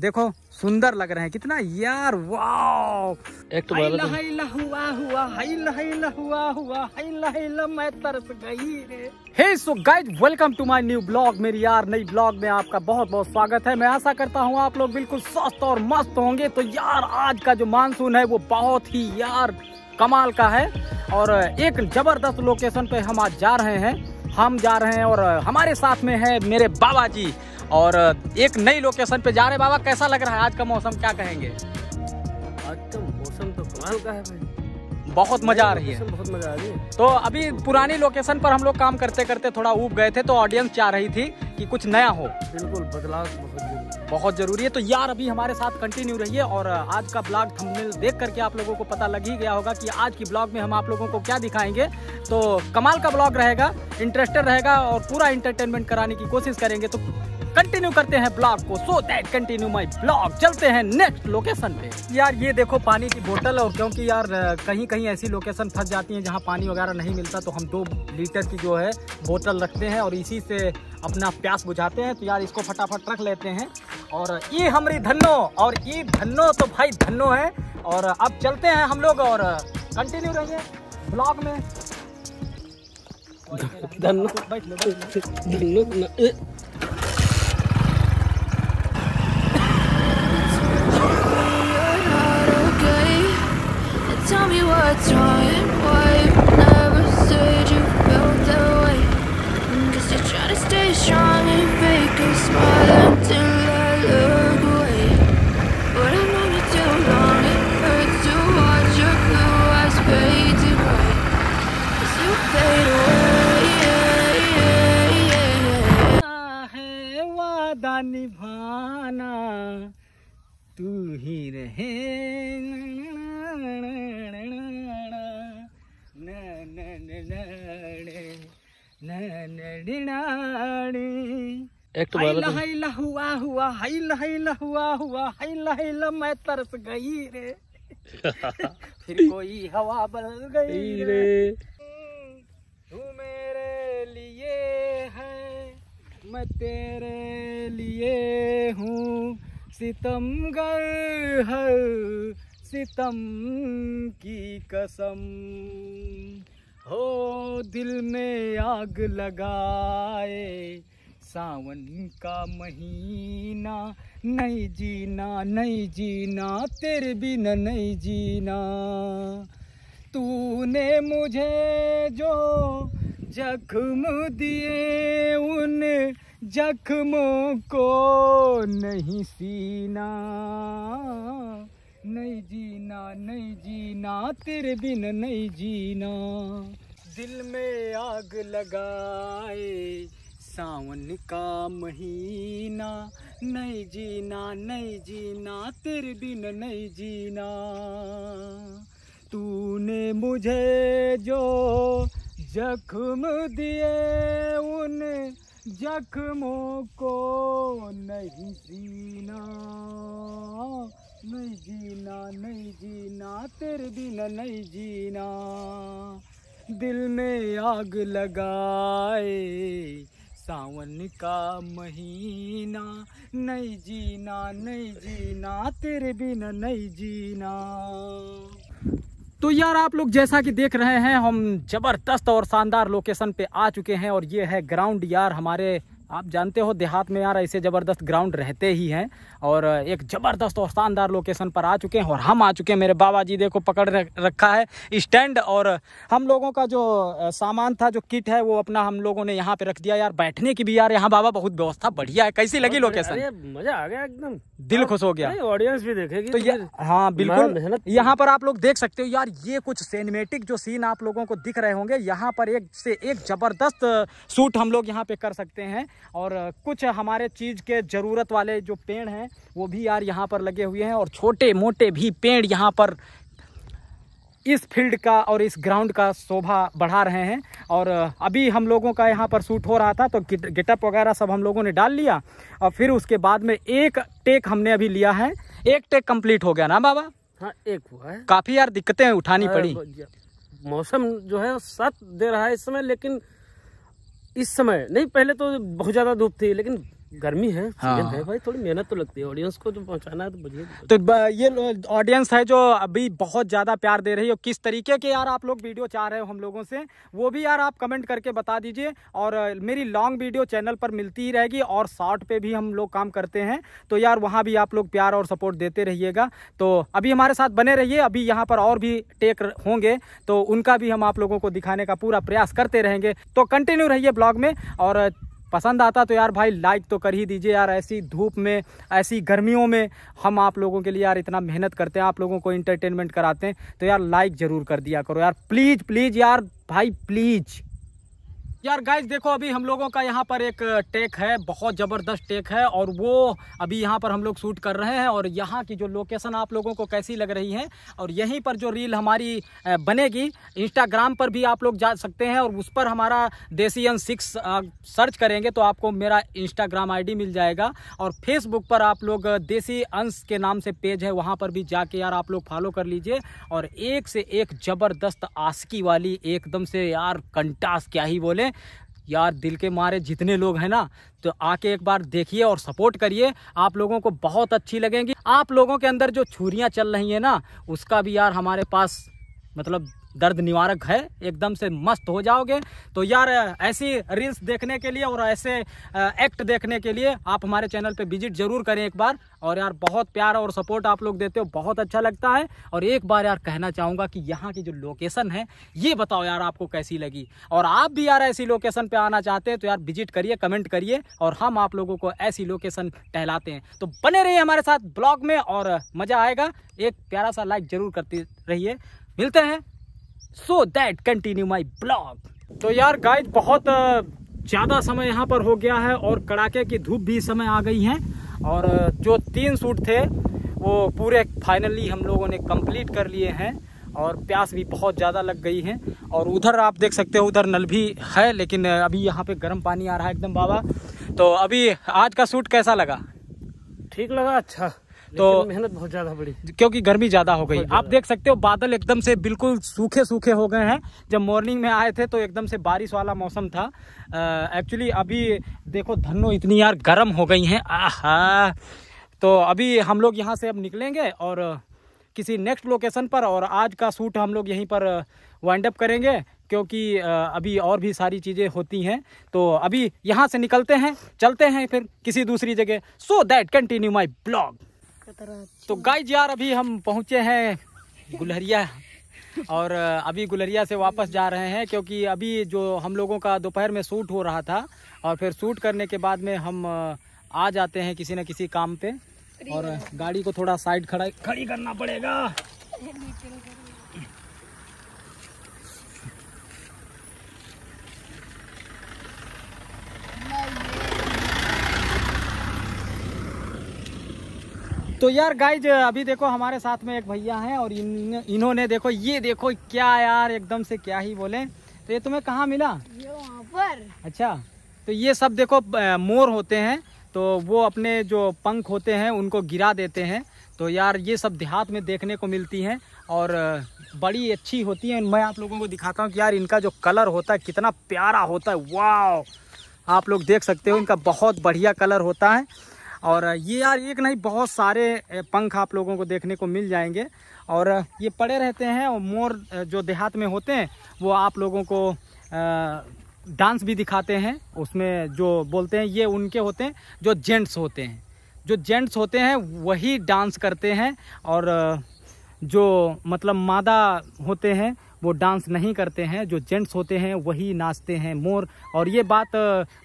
देखो सुंदर लग रहे हैं कितना यार एक तो हाइला हाइला हुआ हुआ हाइला हाइला हुआ हुआ हाइला हाइला मैं तरस गई रे hey so guys welcome to my new blog मेरी यार नई ब्लॉग में आपका बहुत बहुत स्वागत है मैं आशा करता हूँ आप लोग बिल्कुल स्वस्थ और मस्त होंगे तो यार आज का जो मानसून है वो बहुत ही यार कमाल का है और एक जबरदस्त लोकेशन पे हम आज जा रहे हैं हम जा रहे हैं और हमारे साथ में है मेरे बाबा जी और एक नई लोकेशन पे जा रहे बाबा कैसा लग रहा है आज का मौसम क्या कहेंगे आज का मौसम तो कमाल का है भाई बहुत मजा आ रही है बहुत मजा आ रही है तो अभी पुरानी लोकेशन पर हम लोग काम करते करते थोड़ा ऊब गए थे तो ऑडियंस चाह रही थी कि कुछ नया हो बिल्कुल बदलाव बहुत जरूरी बहुत जरूरी है तो यार अभी हमारे साथ कंटिन्यू रहिए और आज का ब्लॉग थंबनेल देख करके आप लोगों को पता लग ही गया होगा कि आज की ब्लॉग में हम आप लोगों को क्या दिखाएंगे तो कमाल का ब्लॉग रहेगा इंटरेस्टेड रहेगा और पूरा इंटरटेनमेंट कराने की कोशिश करेंगे तो कंटिन्यू करते हैं ब्लॉग को so that continue my blog चलते हैं नेक्स्ट लोकेशन पे यार ये देखो पानी की बोतल और क्योंकि यार कहीं कहीं ऐसी लोकेशन फंस जाती है जहाँ पानी वगैरह नहीं मिलता तो हम दो लीटर की जो है बोतल रखते हैं और इसी से अपना प्यास बुझाते हैं तो यार इसको फटाफट रख लेते हैं और ये हमारी धनो और ये धनो तो भाई धनो है और अब चलते हैं हम लोग और कंटिन्यू रहेंगे ब्लॉग में धन्नो धन्नो वादा निभाना तू ही रहे एक तो हुआ हुआ हाई हाई हुआ हुआ हाई हाई मैं तरस गई रे फिर कोई हवा बदल गई रे तू मेरे लिए है मैं तेरे लिए हूँ सितमगर है सितम की कसम हो दिल में आग लगाए सावन का महीना नहीं जीना नहीं जीना तेरे बिना नहीं जीना तूने मुझे जो जख्म दिए उन जख्मों को नहीं सीना नहीं जीना नहीं जीना तेरे बिन नहीं जीना दिल में आग लगाए सावन का महीना नहीं जीना नहीं जीना तेरे बिन नहीं जीना तूने मुझे जो जख्म दिए उन जख्मों को नहीं जीना नहीं जीना नहीं जीना तेरे बिना नहीं जीना दिल में आग लगाए सावन का महीना नहीं जीना नहीं जीना तेरे बिना नहीं जीना तो यार आप लोग जैसा कि देख रहे हैं हम ज़बरदस्त और शानदार लोकेशन पे आ चुके हैं और ये है ग्राउंड यार हमारे आप जानते हो देहात में यार ऐसे ज़बरदस्त ग्राउंड रहते ही हैं और एक ज़बरदस्त और शानदार लोकेशन पर आ चुके हैं और हम आ चुके हैं मेरे बाबा जी देखो पकड़ रखा है स्टैंड और हम लोगों का जो सामान था जो किट है वो अपना हम लोगों ने यहाँ पे रख दिया यार बैठने की भी यार यहाँ बाबा बहुत व्यवस्था बढ़िया है कैसी लगी लोकेशन मजा आ गया एकदम दिल खुश हो गया ऑडियंस भी देखेगी तो, तो हाँ बिल्कुल यहाँ पर आप लोग देख सकते हो यार ये कुछ सिनेमेटिक जो सीन आप लोगों को दिख रहे होंगे यहाँ पर एक से एक जबरदस्त शूट हम लोग यहाँ पे कर सकते हैं और कुछ हमारे चीज़ के ज़रूरत वाले जो पेड़ हैं वो भी यार यहाँ पर लगे हुए हैं और छोटे मोटे भी पेड़ यहाँ पर इस फील्ड का और इस ग्राउंड का शोभा बढ़ा रहे हैं और अभी हम लोगों का यहाँ पर शूट हो रहा था तो गेटअप वगैरह सब हम लोगों ने डाल लिया और फिर उसके बाद में एक टेक हमने अभी लिया है एक टेक कंप्लीट हो गया ना बाबा हाँ एक हुआ है काफ़ी यार दिक्कतें उठानी पड़ी मौसम जो है साथ दे रहा है इस समय लेकिन इस समय नहीं पहले तो बहुत ज़्यादा धूप थी लेकिन गर्मी है हाँ है भाई थोड़ी मेहनत तो लगती है ऑडियंस को जो पहुंचाना है तो बढ़िया तो, तो ये ऑडियंस है जो अभी बहुत ज़्यादा प्यार दे रही है किस तरीके के यार आप लोग वीडियो चाह रहे हो हम लोगों से वो भी यार आप कमेंट करके बता दीजिए और मेरी लॉन्ग वीडियो चैनल पर मिलती ही रहेगी और शॉर्ट पे भी हम लोग काम करते हैं तो यार वहाँ भी आप लोग प्यार और सपोर्ट देते रहिएगा तो अभी हमारे साथ बने रहिए अभी यहाँ पर और भी टेक होंगे तो उनका भी हम आप लोगों को दिखाने का पूरा प्रयास करते रहेंगे तो कंटिन्यू रहिए ब्लॉग में और पसंद आता तो यार भाई लाइक तो कर ही दीजिए यार ऐसी धूप में ऐसी गर्मियों में हम आप लोगों के लिए यार इतना मेहनत करते हैं आप लोगों को इंटरटेनमेंट कराते हैं तो यार लाइक ज़रूर कर दिया करो यार प्लीज़ प्लीज़ यार भाई प्लीज़ यार गाइस देखो अभी हम लोगों का यहाँ पर एक टेक है बहुत ज़बरदस्त टेक है और वो अभी यहाँ पर हम लोग शूट कर रहे हैं और यहाँ की जो लोकेशन आप लोगों को कैसी लग रही है और यहीं पर जो रील हमारी बनेगी इंस्टाग्राम पर भी आप लोग जा सकते हैं और उस पर हमारा देसी एन सिक्स सर्च करेंगे तो आपको मेरा इंस्टाग्राम आई मिल जाएगा और फेसबुक पर आप लोग देसी अंश के नाम से पेज है वहाँ पर भी जाके यार आप लोग फॉलो कर लीजिए और एक से एक ज़बरदस्त आसकी वाली एकदम से यार कंटास क्या ही बोले यार दिल के मारे जितने लोग हैं ना तो आके एक बार देखिए और सपोर्ट करिए आप लोगों को बहुत अच्छी लगेंगी आप लोगों के अंदर जो छुरियाँ चल रही हैं ना उसका भी यार हमारे पास मतलब दर्द निवारक है एकदम से मस्त हो जाओगे तो यार ऐसी रील्स देखने के लिए और ऐसे एक्ट देखने के लिए आप हमारे चैनल पर विजिट ज़रूर करें एक बार और यार बहुत प्यार और सपोर्ट आप लोग देते हो बहुत अच्छा लगता है और एक बार यार कहना चाहूँगा कि यहाँ की जो लोकेशन है ये बताओ यार आपको कैसी लगी और आप भी यार ऐसी लोकेशन पर आना चाहते हैं तो यार विजिट करिए कमेंट करिए और हम आप लोगों को ऐसी लोकेशन टहलाते हैं तो बने रहिए हमारे साथ ब्लॉग में और मज़ा आएगा एक प्यारा सा लाइक ज़रूर करते रहिए मिलते हैं so that continue my blog तो यार गाइस बहुत ज़्यादा समय यहाँ पर हो गया है और कड़ाके की धूप भी समय आ गई है और जो तीन सूट थे वो पूरे फाइनली हम लोगों ने कंप्लीट कर लिए हैं और प्यास भी बहुत ज़्यादा लग गई है और उधर आप देख सकते हो उधर नल भी है लेकिन अभी यहाँ पे गर्म पानी आ रहा है एकदम बाबा तो अभी आज का सूट कैसा लगा ठीक लगा अच्छा तो मेहनत बहुत ज्यादा बड़ी क्योंकि गर्मी ज्यादा हो गई आप देख सकते हो बादल एकदम से बिल्कुल सूखे सूखे हो गए हैं जब मॉर्निंग में आए थे तो एकदम से बारिश वाला मौसम था एक्चुअली अभी देखो धनो इतनी यार गर्म हो गई हैं आह तो अभी हम लोग यहाँ से अब निकलेंगे और किसी नेक्स्ट लोकेशन पर और आज का सूट हम लोग यहीं पर वाइंड अप करेंगे क्योंकि अभी और भी सारी चीज़ें होती हैं तो अभी यहाँ से निकलते हैं चलते हैं फिर किसी दूसरी जगह so that continue my blog तो गाइज यार अभी हम पहुँचे हैं गुलहरिया और अभी गुलहरिया से वापस जा रहे हैं क्योंकि अभी जो हम लोगों का दोपहर में सूट हो रहा था और फिर सूट करने के बाद में हम आ जाते हैं किसी न किसी काम पे और गाड़ी को थोड़ा साइड खड़ा खड़ी करना पड़ेगा तो यार गाइज अभी देखो हमारे साथ में एक भैया हैं और इन इन्होंने देखो ये देखो क्या यार एकदम से क्या ही बोले तो ये तुम्हें कहाँ मिला ये पर अच्छा तो ये सब देखो मोर होते हैं तो वो अपने जो पंख होते हैं उनको गिरा देते हैं तो यार ये सब देहात में देखने को मिलती हैं और बड़ी अच्छी होती हैं मैं आप लोगों को दिखाता हूँ कि यार इनका जो कलर होता है कितना प्यारा होता है वाह आप लोग देख सकते हो इनका बहुत बढ़िया कलर होता है और ये यार एक नहीं बहुत सारे पंख आप लोगों को देखने को मिल जाएंगे और ये पड़े रहते हैं और मोर जो देहात में होते हैं वो आप लोगों को डांस भी दिखाते हैं उसमें जो बोलते हैं ये उनके होते हैं जो जेंट्स होते हैं जो जेंट्स होते हैं वही डांस करते हैं और जो मतलब मादा होते हैं वो डांस नहीं करते हैं जो जेंट्स होते हैं वही नाचते हैं मोर और ये बात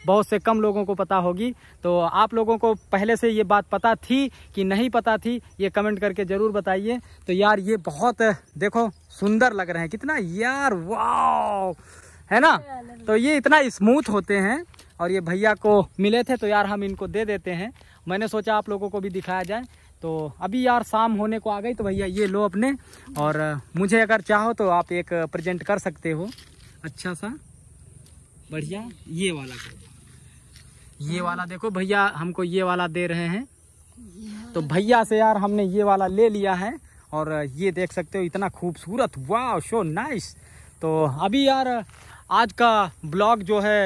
बहुत से कम लोगों को पता होगी तो आप लोगों को पहले से ये बात पता थी कि नहीं पता थी ये कमेंट करके ज़रूर बताइए तो यार ये बहुत देखो सुंदर लग रहे हैं कितना यार वाह है ना तो ये इतना स्मूथ होते हैं और ये भैया को मिले थे तो यार हम इनको दे देते हैं मैंने सोचा आप लोगों को भी दिखाया जाए तो अभी यार शाम होने को आ गई तो भैया ये लो अपने और मुझे अगर चाहो तो आप एक प्रेजेंट कर सकते हो अच्छा सा बढ़िया ये वाला करो ये वाला देखो भैया हमको ये वाला दे रहे हैं तो भैया से यार हमने ये वाला ले लिया है और ये देख सकते हो इतना खूबसूरत वाह शो नाइस तो अभी यार आज का ब्लॉग जो है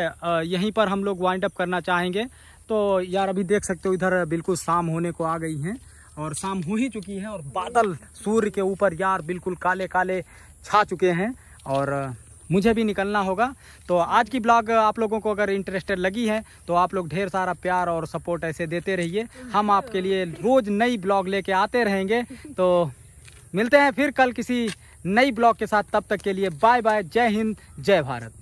यहीं पर हम लोग वाइंड अप करना चाहेंगे तो यार अभी देख सकते हो इधर बिल्कुल शाम होने को आ गई हैं और शाम हो ही चुकी है और बादल सूर्य के ऊपर यार बिल्कुल काले काले छा चुके हैं और मुझे भी निकलना होगा तो आज की ब्लॉग आप लोगों को अगर इंटरेस्टेड लगी है तो आप लोग ढेर सारा प्यार और सपोर्ट ऐसे देते रहिए हम आपके लिए रोज़ नई ब्लॉग लेके आते रहेंगे तो मिलते हैं फिर कल किसी नई ब्लॉग के साथ तब तक के लिए बाय बाय जय हिंद जय भारत